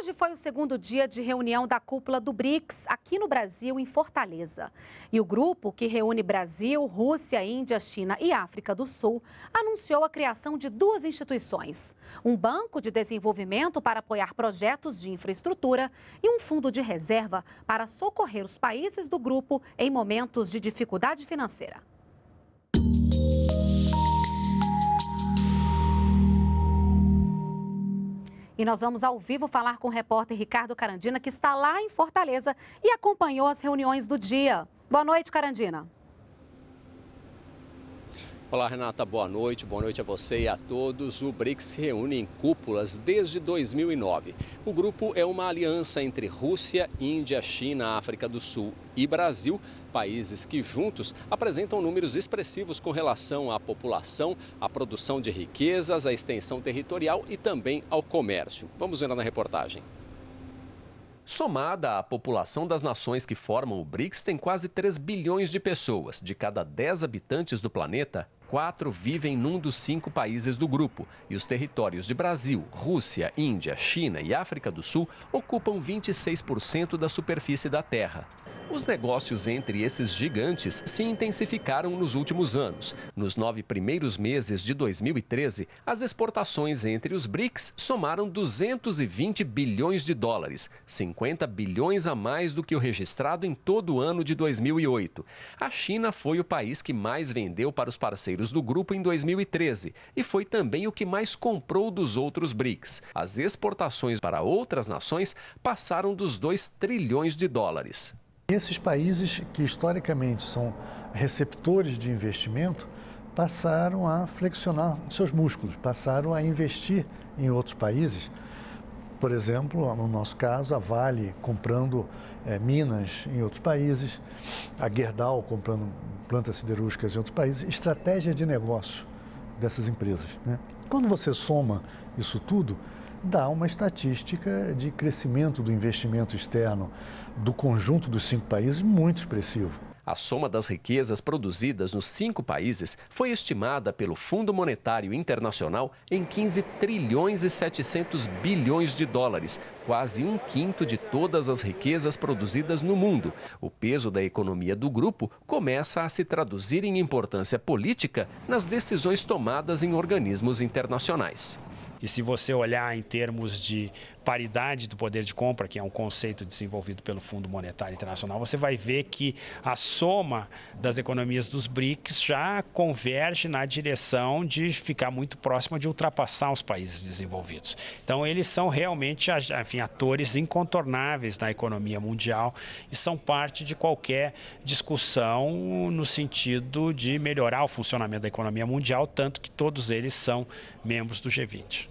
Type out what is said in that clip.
Hoje foi o segundo dia de reunião da cúpula do BRICS aqui no Brasil, em Fortaleza. E o grupo, que reúne Brasil, Rússia, Índia, China e África do Sul, anunciou a criação de duas instituições: um banco de desenvolvimento para apoiar projetos de infraestrutura e um fundo de reserva para socorrer os países do grupo em momentos de dificuldade financeira. E nós vamos ao vivo falar com o repórter Ricardo Carandina, que está lá em Fortaleza e acompanhou as reuniões do dia. Boa noite, Carandina. Olá, Renata, boa noite. Boa noite a você e a todos. O BRICS se reúne em cúpulas desde 2009. O grupo é uma aliança entre Rússia, Índia, China, África do Sul e Brasil, países que juntos apresentam números expressivos com relação à população, à produção de riquezas, à extensão territorial e também ao comércio. Vamos ver na reportagem. Somada à população das nações que formam o BRICS, tem quase 3 bilhões de pessoas. De cada 10 habitantes do planeta, quatro vivem num dos cinco países do grupo. E os territórios de Brasil, Rússia, Índia, China e África do Sul ocupam 26% da superfície da Terra. Os negócios entre esses gigantes se intensificaram nos últimos anos. Nos nove primeiros meses de 2013, as exportações entre os BRICS somaram 220 bilhões de dólares, 50 bilhões a mais do que o registrado em todo o ano de 2008. A China foi o país que mais vendeu para os parceiros do grupo em 2013 e foi também o que mais comprou dos outros BRICS. As exportações para outras nações passaram dos 2 trilhões de dólares. Esses países que historicamente são receptores de investimento passaram a flexionar seus músculos, passaram a investir em outros países. Por exemplo, no nosso caso, a Vale comprando é, minas em outros países, a Gerdau comprando plantas siderúrgicas em outros países, estratégia de negócio dessas empresas. Né? Quando você soma isso tudo, dá uma estatística de crescimento do investimento externo do conjunto dos cinco países muito expressivo. A soma das riquezas produzidas nos cinco países foi estimada pelo Fundo Monetário Internacional em 15 trilhões e 700 bilhões de dólares, quase um quinto de todas as riquezas produzidas no mundo. O peso da economia do grupo começa a se traduzir em importância política nas decisões tomadas em organismos internacionais. E se você olhar em termos de paridade do poder de compra, que é um conceito desenvolvido pelo Fundo Monetário Internacional, você vai ver que a soma das economias dos BRICS já converge na direção de ficar muito próxima de ultrapassar os países desenvolvidos. Então, eles são realmente enfim, atores incontornáveis na economia mundial e são parte de qualquer discussão no sentido de melhorar o funcionamento da economia mundial, tanto que todos eles são membros do G20.